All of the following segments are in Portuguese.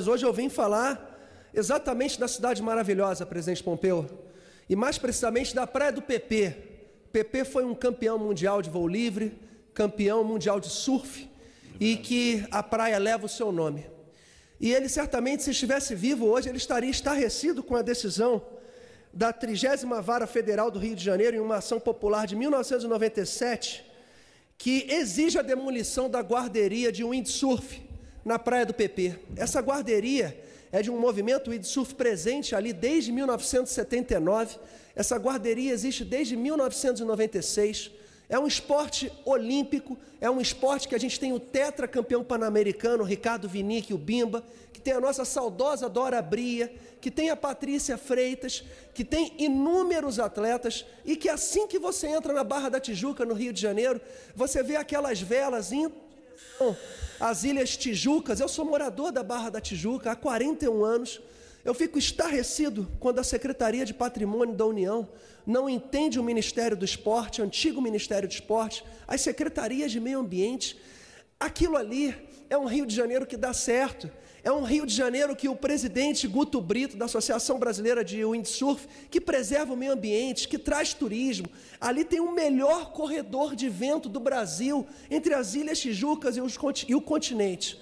Hoje eu vim falar exatamente da cidade maravilhosa, presidente Pompeu, e mais precisamente da Praia do PP. PP foi um campeão mundial de voo livre, campeão mundial de surf, e que a praia leva o seu nome. E ele certamente, se estivesse vivo hoje, ele estaria estarrecido com a decisão da 30 Vara Federal do Rio de Janeiro, em uma ação popular de 1997, que exige a demolição da guarderia de windsurf na Praia do PP. Essa guarderia é de um movimento surf presente ali desde 1979. Essa guarderia existe desde 1996. É um esporte olímpico, é um esporte que a gente tem o tetracampeão pan-americano, Ricardo Vinique, o Bimba, que tem a nossa saudosa Dora Bria, que tem a Patrícia Freitas, que tem inúmeros atletas e que assim que você entra na Barra da Tijuca, no Rio de Janeiro, você vê aquelas velas indo as Ilhas Tijucas. Eu sou morador da Barra da Tijuca há 41 anos. Eu fico estarrecido quando a Secretaria de Patrimônio da União não entende o Ministério do Esporte, o antigo Ministério do Esporte, as secretarias de Meio Ambiente Aquilo ali é um Rio de Janeiro que dá certo. É um Rio de Janeiro que o presidente Guto Brito, da Associação Brasileira de Windsurf, que preserva o meio ambiente, que traz turismo. Ali tem o melhor corredor de vento do Brasil, entre as Ilhas Tijucas e, os, e o continente.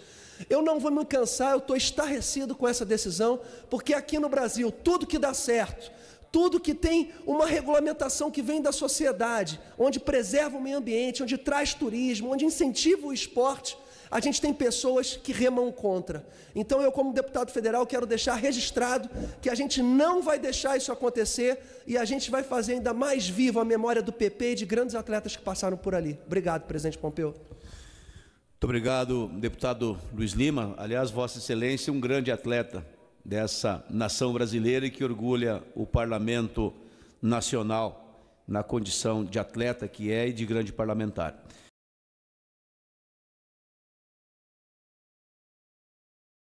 Eu não vou me cansar, eu estou estarrecido com essa decisão, porque aqui no Brasil tudo que dá certo, tudo que tem uma regulamentação que vem da sociedade, onde preserva o meio ambiente, onde traz turismo, onde incentiva o esporte, a gente tem pessoas que remam contra. Então, eu, como deputado federal, quero deixar registrado que a gente não vai deixar isso acontecer e a gente vai fazer ainda mais viva a memória do PP e de grandes atletas que passaram por ali. Obrigado, presidente Pompeu. Muito obrigado, deputado Luiz Lima. Aliás, Vossa Excelência, um grande atleta dessa nação brasileira e que orgulha o parlamento nacional na condição de atleta que é e de grande parlamentar.